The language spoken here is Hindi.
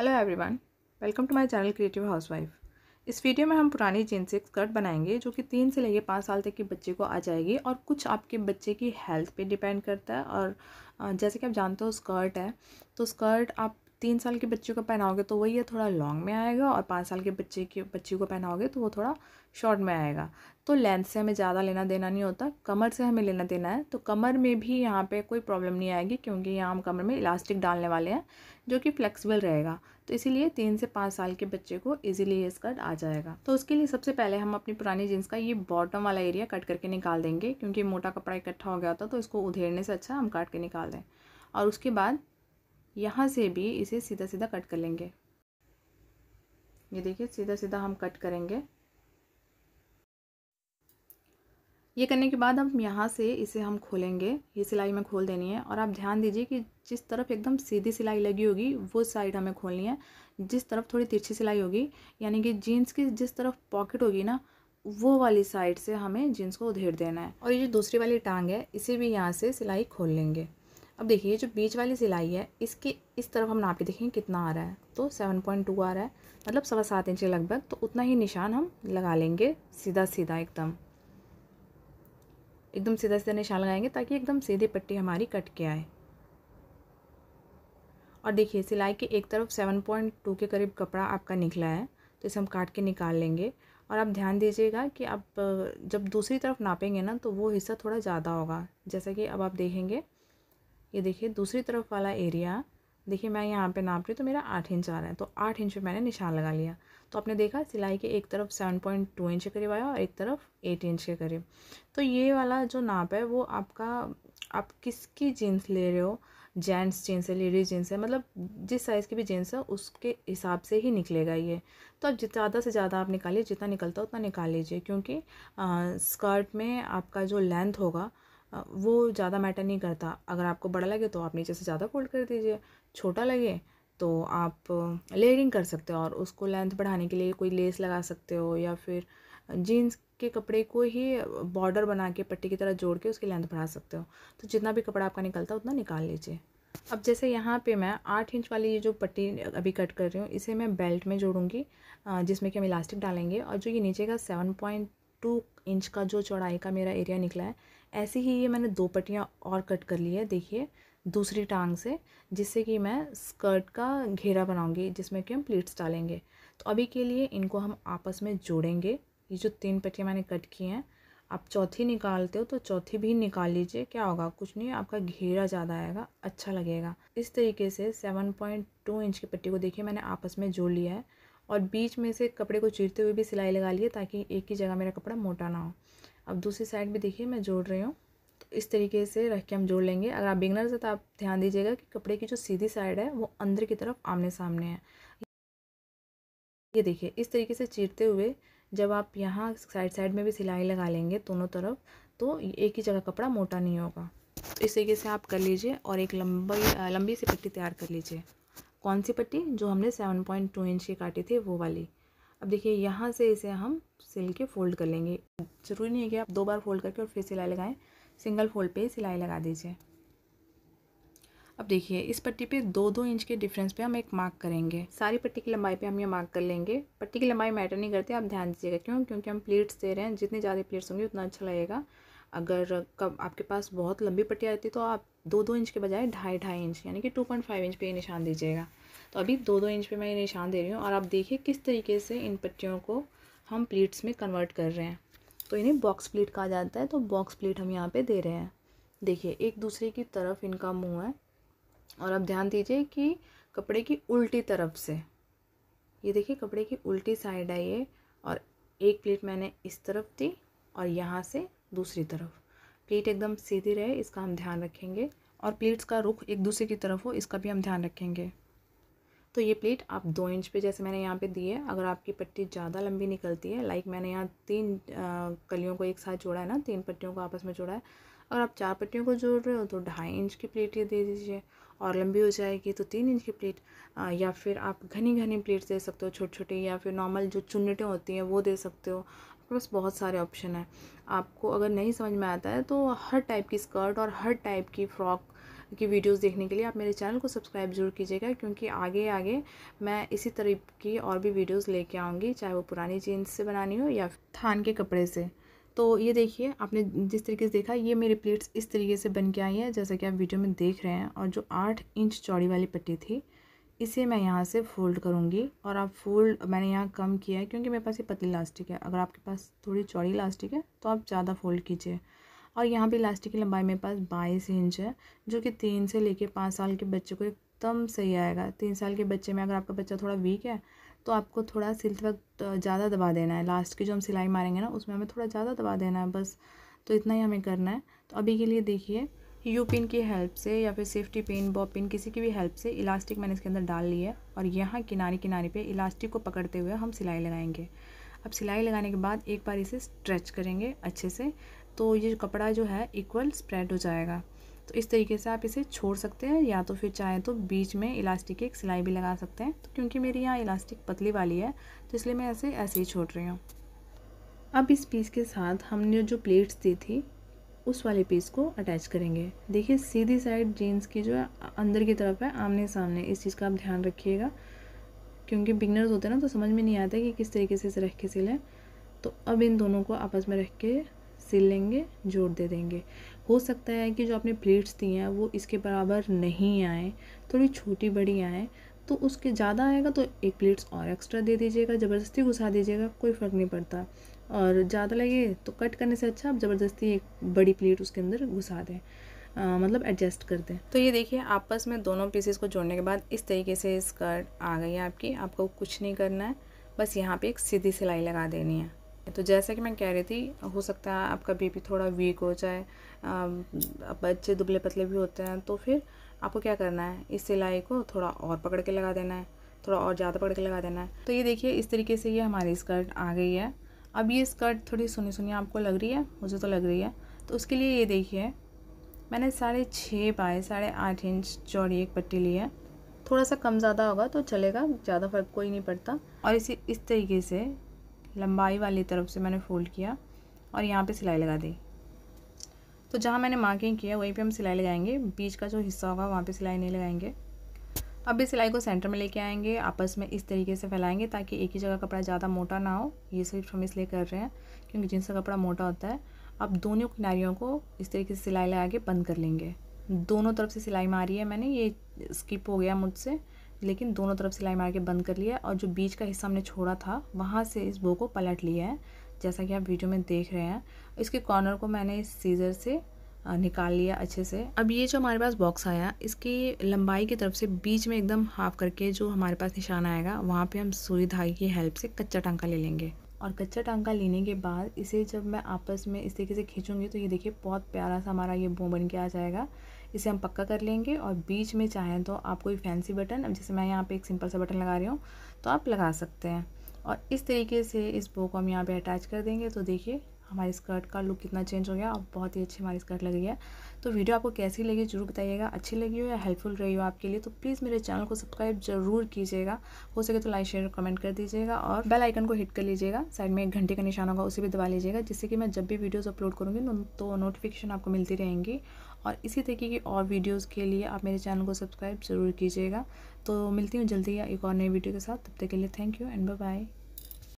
hello everyone welcome to my channel creative housewife इस वीडियो में हम पुरानी जीन से स्कर्ट बनाएंगे जो कि तीन से लेके पाँच साल तक के बच्चे को आ जाएगी और कुछ आपके बच्चे की हेल्थ पे डिपेंड करता है और जैसे कि आप जानते हो स्कर्ट है तो स्कर्ट आप तीन साल के बच्चे को पहनाओगे तो वही है थोड़ा लॉन्ग में आएगा और पाँच साल के बच्चे के बच्ची को पहनाओगे तो वो थोड़ा शॉर्ट में आएगा तो लेंथ से हमें ज़्यादा लेना देना नहीं होता कमर से हमें लेना देना है तो कमर में भी यहाँ पे कोई प्रॉब्लम नहीं आएगी क्योंकि यहाँ हम कमर में इलास्टिक डालने वाले हैं जो कि फ्लेक्सिबल रहेगा तो इसीलिए तीन से पाँच साल के बच्चे को इजीली ये स्कर्ट आ जाएगा तो उसके लिए सबसे पहले हम अपनी पुरानी जीन्स का ये बॉटम वाला एरिया कट करके निकाल देंगे क्योंकि मोटा कपड़ा इकट्ठा हो गया था तो इसको उधेड़ने से अच्छा हम काट के निकाल दें और उसके बाद यहाँ से भी इसे सीधा सीधा कट कर लेंगे ये देखिए सीधा सीधा हम कट करेंगे ये करने के बाद हम यहाँ से इसे हम खोलेंगे ये सिलाई हमें खोल देनी है और आप ध्यान दीजिए कि जिस तरफ एकदम सीधी सिलाई लगी होगी वो साइड हमें खोलनी है जिस तरफ थोड़ी तिरछी सिलाई होगी यानी कि जीन्स की जिस तरफ पॉकेट होगी ना वो वाली साइड से हमें जीन्स को उधेड़ देना है और ये जो दूसरी वाली टांग है इसे भी यहाँ से सिलाई खोल लेंगे अब देखिए जो बीच वाली सिलाई है इसके इस तरफ हम नाप के देखेंगे कितना आ रहा है तो सेवन पॉइंट टू आ रहा है मतलब सवा सात इंच लगभग तो उतना ही निशान हम लगा लेंगे सीधा सीधा एकदम एकदम सीधा सीधा निशान लगाएंगे ताकि एकदम सीधी पट्टी हमारी कट के आए और देखिए सिलाई के एक तरफ सेवन पॉइंट टू के करीब कपड़ा आपका निकला है तो इसे हम काट के निकाल लेंगे और आप ध्यान दीजिएगा कि आप जब दूसरी तरफ नापेंगे ना तो वो हिस्सा थोड़ा ज़्यादा होगा जैसा कि अब आप देखेंगे ये देखिए दूसरी तरफ वाला एरिया देखिए मैं यहाँ पे नाप रही तो मेरा आठ इंच आ रहा है तो आठ इंच पे मैंने निशान लगा लिया तो आपने देखा सिलाई के एक तरफ सेवन पॉइंट टू इंच के करीब आया और एक तरफ एट इंच के करीब तो ये वाला जो नाप है वो आपका आप किसकी जीन्स ले रहे हो जेंट्स जीन्स है लेडीज़ जीन्स है मतलब जिस साइज़ की भी जीन्स है उसके हिसाब से ही निकलेगा ये तो आप ज़्यादा से ज़्यादा आप निकालिए जितना निकलता है उतना निकाल लीजिए क्योंकि स्कर्ट में आपका जो लेंथ होगा वो ज़्यादा मैटर नहीं करता अगर आपको बड़ा लगे तो आप नीचे से ज़्यादा फोल्ड कर दीजिए छोटा लगे तो आप लेयरिंग कर सकते हो और उसको लेंथ बढ़ाने के लिए कोई लेस लगा सकते हो या फिर जीन्स के कपड़े को ही बॉर्डर बना के पट्टी की तरह जोड़ के उसकी लेंथ बढ़ा सकते हो तो जितना भी कपड़ा आपका निकलता है उतना निकाल लीजिए अब जैसे यहाँ पे मैं आठ इंच वाली ये जो पट्टी अभी कट कर रही हूँ इसे मैं बेल्ट में जोड़ूंगी जिसमें कि हम इलास्टिक डालेंगे और जो ये नीचे का सेवन पॉइंट टू इंच का जो चौड़ाई का मेरा एरिया निकला है ऐसे ही ये मैंने दो पट्टियाँ और कट कर ली है देखिए दूसरी टांग से जिससे कि मैं स्कर्ट का घेरा बनाऊंगी जिसमें कि हम प्लीट्स डालेंगे तो अभी के लिए इनको हम आपस में जोड़ेंगे ये जो तीन पट्टियाँ मैंने कट की हैं आप चौथी निकालते हो तो चौथी भी निकाल लीजिए क्या होगा कुछ नहीं आपका घेरा ज़्यादा आएगा अच्छा लगेगा इस तरीके से टू इंच की पट्टी को देखिए मैंने आपस में जोड़ लिया है और बीच में से कपड़े को चीरते हुए भी सिलाई लगा लिए ताकि एक ही जगह मेरा कपड़ा मोटा ना हो अब दूसरी साइड भी देखिए मैं जोड़ रही हूँ तो इस तरीके से रख के हम जोड़ लेंगे अगर आप बिगनर से तो आप ध्यान दीजिएगा कि कपड़े की जो सीधी साइड है वो अंदर की तरफ आमने सामने है ये देखिए इस तरीके से चीरते हुए जब आप यहाँ साइड साइड में भी सिलाई लगा लेंगे दोनों तरफ तो एक ही जगह कपड़ा मोटा नहीं होगा तो इस तरीके से आप कर लीजिए और एक लंबी लंबी सी पट्टी तैयार कर लीजिए कौन सी पट्टी जो हमने सेवन पॉइंट टू इंच की काटी थी वो वाली अब देखिए यहाँ से इसे हम सिल के फोल्ड कर लेंगे ज़रूरी नहीं है कि आप दो बार फोल्ड करके और फिर सिलाई लगाएं सिंगल फोल्ड पे सिलाई लगा दीजिए अब देखिए इस पट्टी पे दो दो इंच के डिफरेंस पे हम एक मार्क करेंगे सारी पट्टी की लंबाई पे हम ये मार्क कर लेंगे पट्टी की लंबाई मैटर नहीं करती आप ध्यान दीजिएगा क्यों क्योंकि हम प्लेट्स दे रहे हैं जितनी ज़्यादा प्लेट्स होंगी उतना अच्छा लगेगा अगर कब आपके पास बहुत लंबी पट्टी आती तो आप दो दो इंच के बजाय ढाई ढाई इंच यानी कि टू पॉइंट फाइव इंच पे ये निशान दीजिएगा तो अभी दो दो इंच पे मैं ये निशान दे रही हूँ और आप देखिए किस तरीके से इन पट्टियों को हम प्लीट्स में कन्वर्ट कर रहे हैं तो इन्हें बॉक्स प्लीट कहा जाता है तो बॉक्स प्लीट हम यहाँ पर दे रहे हैं देखिए एक दूसरे की तरफ इनका मुँह है और अब ध्यान दीजिए कि कपड़े की उल्टी तरफ से ये देखिए कपड़े की उल्टी साइड है ये और एक प्लेट मैंने इस तरफ दी और यहाँ से दूसरी तरफ प्लेट एकदम सीधी रहे इसका हम ध्यान रखेंगे और प्लेट्स का रुख एक दूसरे की तरफ हो इसका भी हम ध्यान रखेंगे तो ये प्लेट आप दो इंच पे जैसे मैंने यहाँ पे दी है अगर आपकी पट्टी ज़्यादा लंबी निकलती है लाइक मैंने यहाँ तीन कलियों को एक साथ जोड़ा है ना तीन पट्टियों को आपस में जोड़ा है अगर आप चार पट्टियों को जोड़ रहे हो तो ढाई इंच की प्लेट ये दे दीजिए और लंबी हो जाएगी तो तीन इंच की प्लेट या फिर आप घनी घनी प्लेट्स दे सकते हो छोटे छोटे या फिर नॉर्मल जो चुन्नटें होती हैं वो दे सकते हो आपके पास बहुत सारे ऑप्शन हैं आपको अगर नहीं समझ में आता है तो हर टाइप की स्कर्ट और हर टाइप की फ़्रॉक की वीडियोस देखने के लिए आप मेरे चैनल को सब्सक्राइब जरूर कीजिएगा क्योंकि आगे आगे मैं इसी तरह की और भी वीडियोस लेके आऊँगी चाहे वो पुरानी जीन्स से बनानी हो या थान के कपड़े से तो ये देखिए आपने जिस तरीके से देखा ये मेरे प्लेट्स इस तरीके से बन के आई है जैसा कि आप वीडियो में देख रहे हैं और जो आठ इंच चौड़ी वाली पट्टी थी इसे मैं यहाँ से फोल्ड करूँगी और आप फोल्ड मैंने यहाँ कम किया है क्योंकि मेरे पास ये पतली इलास्टिक है अगर आपके पास थोड़ी चौड़ी इलास्टिक है तो आप ज़्यादा फोल्ड कीजिए और यहाँ पे इलास्टिक की लंबाई मेरे पास बाईस इंच है जो कि तीन से लेके पाँच साल के बच्चे को एकदम सही आएगा तीन साल के बच्चे में अगर आपका बच्चा थोड़ा वीक है तो आपको थोड़ा सिलते वक्त ज़्यादा दबा देना है लास्ट की जो हम सिलाई मारेंगे ना उसमें हमें थोड़ा ज़्यादा दबा देना है बस तो इतना ही हमें करना है तो अभी के लिए देखिए यू पिन की हेल्प से या फिर सेफ्टी पिन बॉब पिन किसी की भी हेल्प से इलास्टिक मैंने इसके अंदर डाल लिया और यहाँ किनारे किनारे पे इलास्टिक को पकड़ते हुए हम सिलाई लगाएंगे अब सिलाई लगाने के बाद एक बार इसे स्ट्रेच करेंगे अच्छे से तो ये कपड़ा जो है इक्वल स्प्रेड हो जाएगा तो इस तरीके से आप इसे छोड़ सकते हैं या तो फिर चाहे तो बीच में इलास्टिक की एक सिलाई भी लगा सकते हैं तो क्योंकि मेरी यहाँ इलास्टिक पतली वाली है तो इसलिए मैं ऐसे ऐसे ही छोड़ रही हूँ अब इस पीस के साथ हमने जो प्लेट्स दी थी उस वाले पीस को अटैच करेंगे देखिए सीधी साइड जीन्स की जो है अंदर की तरफ है आमने सामने इस चीज़ का आप ध्यान रखिएगा क्योंकि बिगनर्स होते हैं ना तो समझ में नहीं आता कि किस तरीके से इसे रख के सिलें तो अब इन दोनों को आपस में रख के सिल लेंगे जोड़ दे देंगे हो सकता है कि जो आपने प्लेट्स दी हैं वो इसके बराबर नहीं आए थोड़ी छोटी बड़ी आएँ तो उसके ज़्यादा आएगा तो एक प्लेट्स और एक्स्ट्रा दे दीजिएगा ज़बरदस्ती घुसा दीजिएगा कोई फ़र्क नहीं पड़ता और ज़्यादा लगे तो कट करने से अच्छा आप ज़बरदस्ती एक बड़ी प्लेट उसके अंदर घुसा दें आ, मतलब एडजस्ट कर दें तो ये देखिए आपस में दोनों पीसेस को जोड़ने के बाद इस तरीके से स्कर्ट आ गई है आपकी आपको कुछ नहीं करना है बस यहाँ पे एक सीधी सिलाई लगा देनी है तो जैसा कि मैं कह रही थी हो सकता है आपका बेबी थोड़ा वीक हो जाए बच्चे दुबले पतले भी होते हैं तो फिर आपको क्या करना है इस सिलाई को थोड़ा और पकड़ के लगा देना है थोड़ा और ज़्यादा पकड़ के लगा देना है तो ये देखिए इस तरीके से ये हमारी स्कर्ट आ गई है अब ये स्कर्ट थोड़ी सुनी सुनी आपको लग रही है मुझे तो लग रही है तो उसके लिए ये देखिए मैंने साढ़े छः बाय साढ़े आठ इंच चौड़ी एक पट्टी ली है थोड़ा सा कम ज़्यादा होगा तो चलेगा ज़्यादा फ़र्क कोई नहीं पड़ता और इसी इस तरीके से लंबाई वाली तरफ से मैंने फोल्ड किया और यहाँ पे सिलाई लगा दी तो जहाँ मैंने मार्किंग किया वहीं पे हम सिलाई लगाएंगे बीच का जो हिस्सा होगा वहाँ पे सिलाई नहीं लगाएंगे अब इस सिलाई को सेंटर में लेके आएंगे आपस में इस तरीके से फैलाएंगे ताकि एक ही जगह कपड़ा ज़्यादा मोटा ना हो ये सिर्फ हम इसलिए कर रहे हैं क्योंकि जीन्स का कपड़ा मोटा होता है अब दोनों किनारियों को इस तरीके से सिलाई लगा के बंद कर लेंगे दोनों तरफ से सिलाई मारी है मैंने ये स्किप हो गया मुझसे लेकिन दोनों तरफ सिलाई मार के बंद कर लिया और जो बीच का हिस्सा हमने छोड़ा था वहाँ से इस बो को पलट लिया है जैसा कि आप वीडियो में देख रहे हैं इसके कॉर्नर को मैंने इस सीज़र से निकाल लिया अच्छे से अब ये जो हमारे पास बॉक्स आया इसकी लंबाई की तरफ से बीच में एकदम हाफ करके जो हमारे पास निशान आएगा वहाँ पे हम सुई धागे की हेल्प से कच्चा टांका ले लेंगे और कच्चा टांका लेने के बाद इसे जब मैं आपस में इस तरीके से खींचूँगी तो ये देखिए बहुत प्यारा सा हमारा ये बो बन के आ जाएगा इसे हम पक्का कर लेंगे और बीच में चाहें तो आप कोई फैंसी बटन अब जैसे मैं यहाँ पे एक सिंपल सा बटन लगा रही हूँ तो आप लगा सकते हैं और इस तरीके से इस बो को हम यहाँ पे अटैच कर देंगे तो देखिए हमारी स्कर्ट का लुक कितना चेंज हो गया और बहुत ही अच्छी हमारी स्कर्ट लगी है तो वीडियो आपको कैसी लगी जरूर बताइएगा अच्छी लगी हो या हेल्पफुल रही हो आपके लिए तो प्लीज़ मेरे चैनल को सब्सक्राइब जरूर कीजिएगा हो सके तो लाइक शेयर कमेंट कर दीजिएगा और बेल आइकन को हिट कर लीजिएगा साइड में एक घंटे का निशान होगा उसे भी दबा लीजिएगा जिससे कि मैं जब भी वीडियोज़ अपलोड करूँगी तो नोटिफिकेशन आपको मिलती रहेंगी और इसी तरीके की और वीडियोज़ के लिए आप मेरे चैनल को सब्सक्राइब ज़रूर कीजिएगा तो मिलती हूँ जल्दी एक और नई वीडियो के साथ तब तक के लिए thank you and bye bye